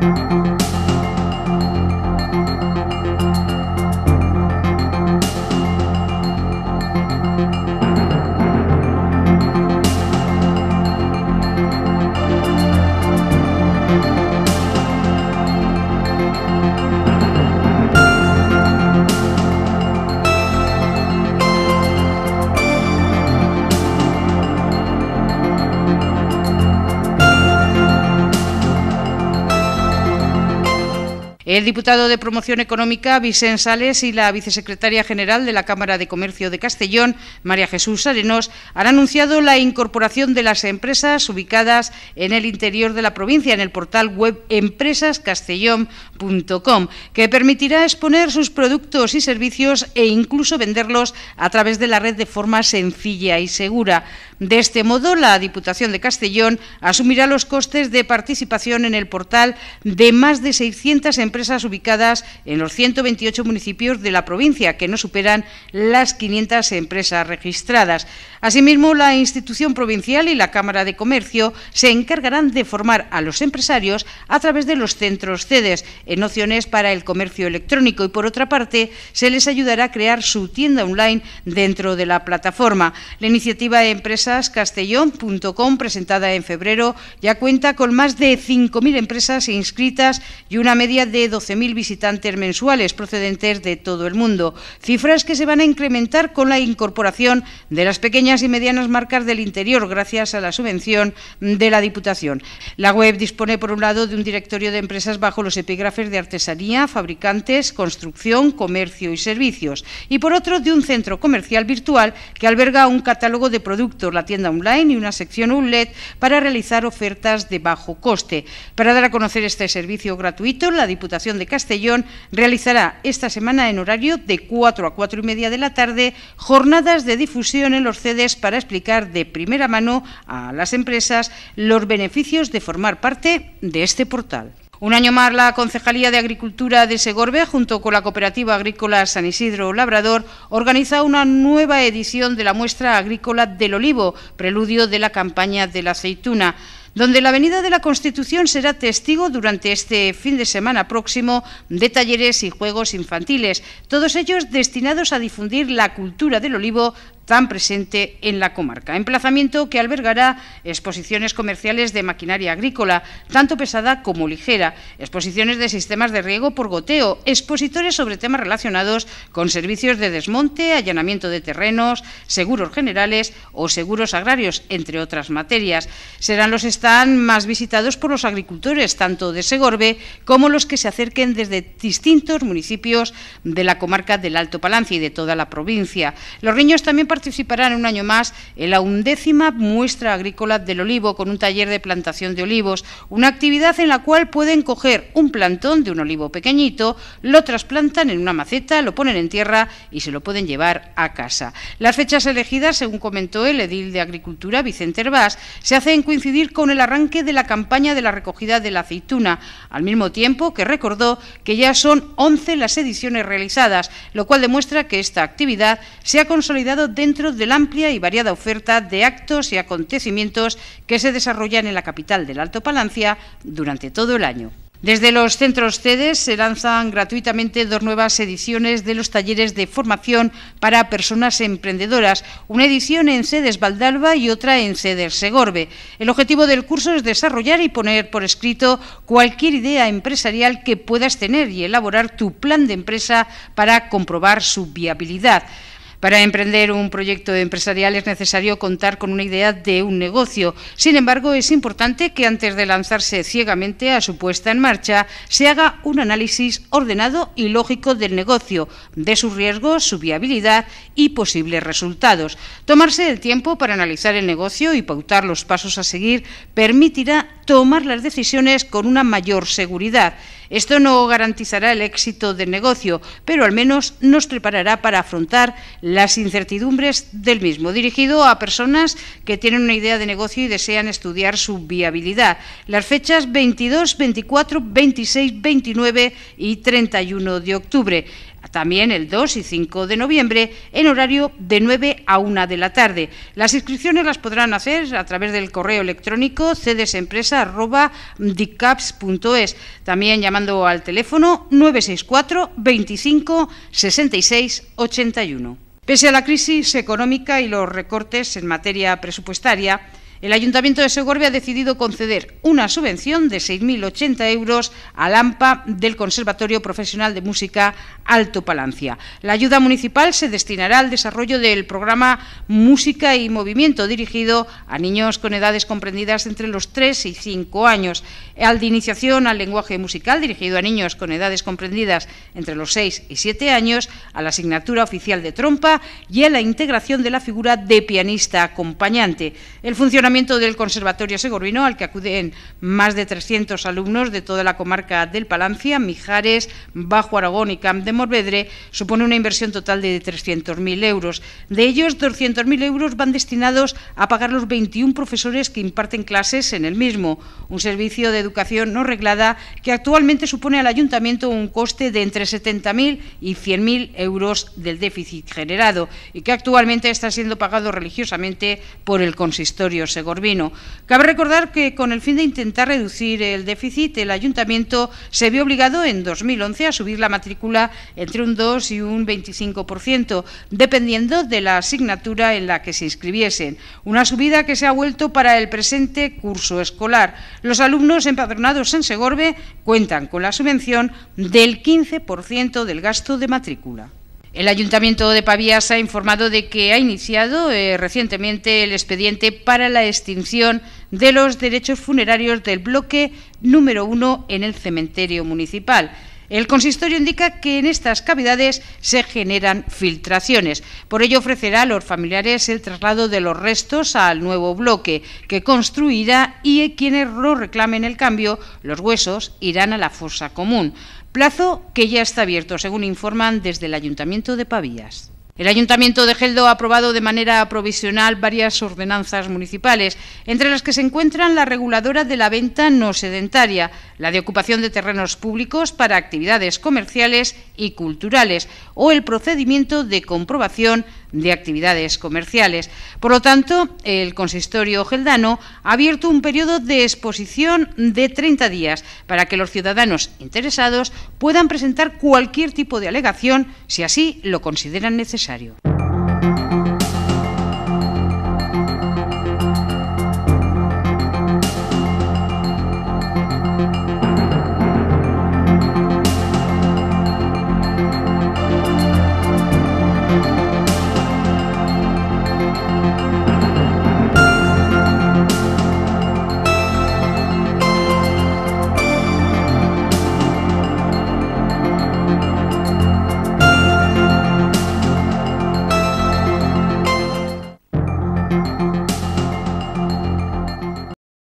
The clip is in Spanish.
Thank you. El diputado de Promoción Económica, Vicente Sales, y la vicesecretaria general de la Cámara de Comercio de Castellón, María Jesús Arenos, han anunciado la incorporación de las empresas ubicadas en el interior de la provincia en el portal web empresascastellón.com, que permitirá exponer sus productos y servicios e incluso venderlos a través de la red de forma sencilla y segura. De este modo, la Diputación de Castellón asumirá los costes de participación en el portal de más de 600 empresas empresas ubicadas en los 128 municipios de la provincia, que no superan las 500 empresas registradas. Asimismo, la institución provincial y la Cámara de Comercio se encargarán de formar a los empresarios a través de los centros CEDES en opciones para el comercio electrónico y, por otra parte, se les ayudará a crear su tienda online dentro de la plataforma. La iniciativa empresascastellón.com, presentada en febrero, ya cuenta con más de 5.000 empresas inscritas y una media de 12.000 visitantes mensuales procedentes de todo el mundo, cifras que se van a incrementar con la incorporación de las pequeñas y medianas marcas del interior gracias a la subvención de la Diputación. La web dispone, por un lado, de un directorio de empresas bajo los epígrafes de artesanía, fabricantes, construcción, comercio y servicios, y por otro, de un centro comercial virtual que alberga un catálogo de productos, la tienda online y una sección outlet para realizar ofertas de bajo coste. Para dar a conocer este servicio gratuito, la Diputación de Castellón realizará esta semana en horario de 4 a 4 y media de la tarde jornadas de difusión en los CEDES para explicar de primera mano a las empresas los beneficios de formar parte de este portal. Un año más, la Concejalía de Agricultura de Segorbe, junto con la Cooperativa Agrícola San Isidro Labrador, organiza una nueva edición de la muestra agrícola del olivo, preludio de la campaña de la aceituna donde la Avenida de la Constitución será testigo durante este fin de semana próximo de talleres y juegos infantiles, todos ellos destinados a difundir la cultura del olivo tan presente en la comarca. Emplazamiento que albergará exposiciones comerciales de maquinaria agrícola, tanto pesada como ligera, exposiciones de sistemas de riego por goteo, expositores sobre temas relacionados con servicios de desmonte, allanamiento de terrenos, seguros generales o seguros agrarios, entre otras materias. Serán los están más visitados por los agricultores, tanto de Segorbe como los que se acerquen desde distintos municipios de la comarca del Alto Palancia y de toda la provincia. Los riños también participarán un año más en la undécima muestra agrícola del olivo con un taller de plantación de olivos, una actividad en la cual pueden coger un plantón de un olivo pequeñito, lo trasplantan en una maceta, lo ponen en tierra y se lo pueden llevar a casa. Las fechas elegidas, según comentó el edil de Agricultura, Vicente Herbás, se hacen coincidir con el arranque de la campaña de la recogida de la aceituna, al mismo tiempo que recordó que ya son 11 las ediciones realizadas, lo cual demuestra que esta actividad se ha consolidado dentro dentro de la amplia y variada oferta de actos y acontecimientos que se desarrollan en la capital del Alto Palancia durante todo el año. Desde los centros CEDES se lanzan gratuitamente dos nuevas ediciones de los talleres de formación para personas emprendedoras, una edición en CEDES Valdalba y otra en CEDES Segorbe. El objetivo del curso es desarrollar y poner por escrito cualquier idea empresarial que puedas tener y elaborar tu plan de empresa para comprobar su viabilidad. Para emprender un proyecto empresarial es necesario contar con una idea de un negocio. Sin embargo, es importante que antes de lanzarse ciegamente a su puesta en marcha, se haga un análisis ordenado y lógico del negocio, de sus riesgos, su viabilidad y posibles resultados. Tomarse el tiempo para analizar el negocio y pautar los pasos a seguir permitirá tomar las decisiones con una mayor seguridad esto no garantizará el éxito del negocio, pero al menos nos preparará para afrontar las incertidumbres del mismo, dirigido a personas que tienen una idea de negocio y desean estudiar su viabilidad. Las fechas 22, 24, 26, 29 y 31 de octubre también el 2 y 5 de noviembre en horario de 9 a 1 de la tarde. Las inscripciones las podrán hacer a través del correo electrónico cdesempresa.dicaps.es, también llamando al teléfono 964 25 66 81. Pese a la crisis económica y los recortes en materia presupuestaria, el Ayuntamiento de Segorbe ha decidido conceder una subvención de 6.080 euros al AMPA del Conservatorio Profesional de Música Alto Palancia. La ayuda municipal se destinará al desarrollo del programa Música y Movimiento dirigido a niños con edades comprendidas entre los 3 y 5 años, al de iniciación al lenguaje musical dirigido a niños con edades comprendidas entre los 6 y 7 años, a la asignatura oficial de trompa y a la integración de la figura de pianista acompañante. El funcionamiento del Conservatorio Segorvino, al que acuden más de 300 alumnos de toda la comarca del Palancia, Mijares, Bajo Aragón y Camp de Morvedre, supone una inversión total de 300.000 euros. De ellos, 200.000 euros van destinados a pagar los 21 profesores que imparten clases en el mismo, un servicio de educación no reglada que actualmente supone al ayuntamiento un coste de entre 70.000 y 100.000 euros del déficit generado y que actualmente está siendo pagado religiosamente por el consistorio Segorbino. Cabe recordar que con el fin de intentar reducir el déficit, el ayuntamiento se vio obligado en 2011 a subir la matrícula entre un 2 y un 25%, dependiendo de la asignatura en la que se inscribiesen. Una subida que se ha vuelto para el presente curso escolar. Los alumnos empadronados en Segorbe cuentan con la subvención del 15% del gasto de matrícula. El Ayuntamiento de Pavías ha informado de que ha iniciado eh, recientemente el expediente para la extinción de los derechos funerarios del bloque número uno en el cementerio municipal. El consistorio indica que en estas cavidades se generan filtraciones. Por ello ofrecerá a los familiares el traslado de los restos al nuevo bloque que construirá y quienes lo reclamen el cambio, los huesos irán a la fosa común. Plazo que ya está abierto, según informan desde el Ayuntamiento de Pavías. El Ayuntamiento de Geldo ha aprobado de manera provisional varias ordenanzas municipales, entre las que se encuentran la reguladora de la venta no sedentaria, la de ocupación de terrenos públicos para actividades comerciales y culturales o el procedimiento de comprobación de actividades comerciales. Por lo tanto, el consistorio geldano ha abierto un periodo de exposición de 30 días para que los ciudadanos interesados puedan presentar cualquier tipo de alegación si así lo consideran necesario.